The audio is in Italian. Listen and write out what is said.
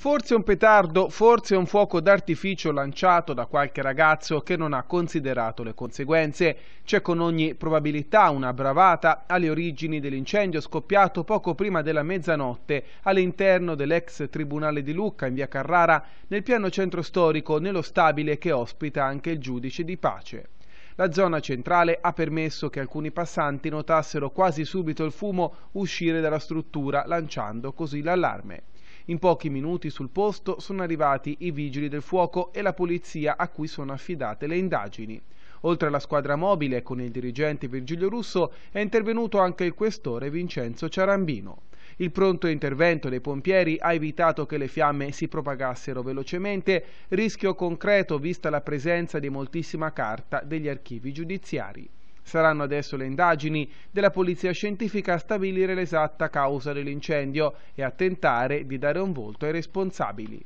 Forse un petardo, forse un fuoco d'artificio lanciato da qualche ragazzo che non ha considerato le conseguenze. C'è con ogni probabilità una bravata alle origini dell'incendio scoppiato poco prima della mezzanotte all'interno dell'ex tribunale di Lucca in via Carrara, nel piano centro storico, nello stabile che ospita anche il giudice di pace. La zona centrale ha permesso che alcuni passanti notassero quasi subito il fumo uscire dalla struttura, lanciando così l'allarme. In pochi minuti sul posto sono arrivati i vigili del fuoco e la polizia a cui sono affidate le indagini. Oltre alla squadra mobile, con il dirigente Virgilio Russo, è intervenuto anche il questore Vincenzo Ciarambino. Il pronto intervento dei pompieri ha evitato che le fiamme si propagassero velocemente, rischio concreto vista la presenza di moltissima carta degli archivi giudiziari. Saranno adesso le indagini della polizia scientifica a stabilire l'esatta causa dell'incendio e a tentare di dare un volto ai responsabili.